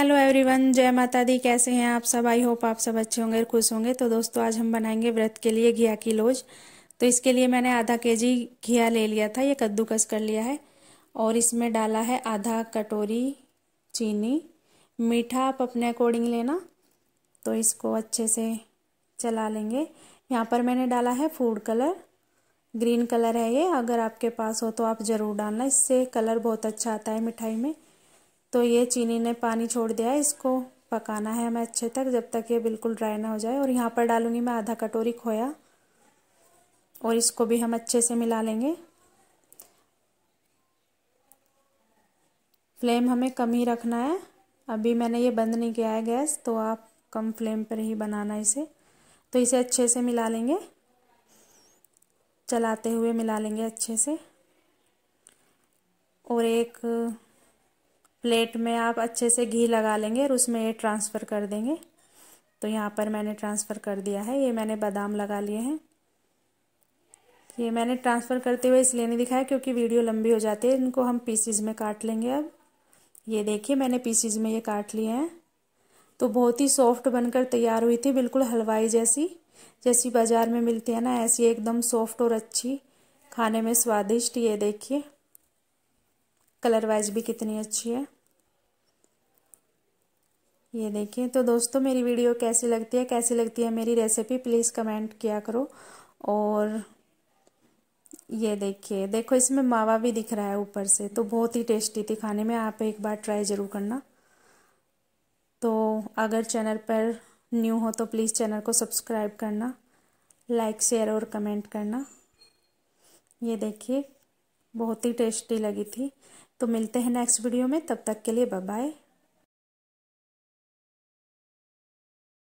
hello everyone जय माता दी कैसे हैं आप सब आई होप आप सब अच्छे होंगे और खुश होंगे तो दोस्तों आज हम बनाएंगे व्रत के लिए घिया की लोज तो इसके लिए मैंने आधा केजी घिया ले लिया था ये कद्दूकस कर लिया है और इसमें डाला है आधा कटोरी चीनी मीठा आप अपने अकॉर्डिंग लेना तो इसको अच्छे से चला लेंगे यहाँ पर मैंने डाला है फूड कलर ग्रीन कलर है ये अगर आपके पास हो तो आप ज़रूर डालना इससे कलर बहुत अच्छा आता है मिठाई में तो ये चीनी ने पानी छोड़ दिया है इसको पकाना है हमें अच्छे तक जब तक ये बिल्कुल ड्राई ना हो जाए और यहाँ पर डालूंगी मैं आधा कटोरी खोया और इसको भी हम अच्छे से मिला लेंगे फ्लेम हमें कम ही रखना है अभी मैंने ये बंद नहीं किया है गैस तो आप कम फ्लेम पर ही बनाना इसे तो इसे अच्छे से मिला लेंगे चलाते हुए मिला लेंगे अच्छे से और एक प्लेट में आप अच्छे से घी लगा लेंगे और उसमें ये ट्रांसफ़र कर देंगे तो यहाँ पर मैंने ट्रांसफ़र कर दिया है ये मैंने बादाम लगा लिए हैं ये मैंने ट्रांसफ़र करते हुए इसलिए नहीं दिखाया क्योंकि वीडियो लंबी हो जाती है इनको हम पीसीज में काट लेंगे अब ये देखिए मैंने पीसीज में ये काट लिए हैं तो बहुत ही सॉफ्ट बनकर तैयार हुई थी बिल्कुल हलवाई जैसी जैसी बाज़ार में मिलती है ना ऐसी एकदम सॉफ्ट और अच्छी खाने में स्वादिष्ट ये देखिए कलर वाइज भी कितनी अच्छी है ये देखिए तो दोस्तों मेरी वीडियो कैसी लगती है कैसी लगती है मेरी रेसिपी प्लीज़ कमेंट किया करो और ये देखिए देखो इसमें मावा भी दिख रहा है ऊपर से तो बहुत ही टेस्टी थी खाने में आप एक बार ट्राई ज़रूर करना तो अगर चैनल पर न्यू हो तो प्लीज़ चैनल को सब्सक्राइब करना लाइक शेयर और कमेंट करना ये देखिए बहुत ही टेस्टी लगी थी तो मिलते हैं नेक्स्ट वीडियो में तब तक के लिए बाय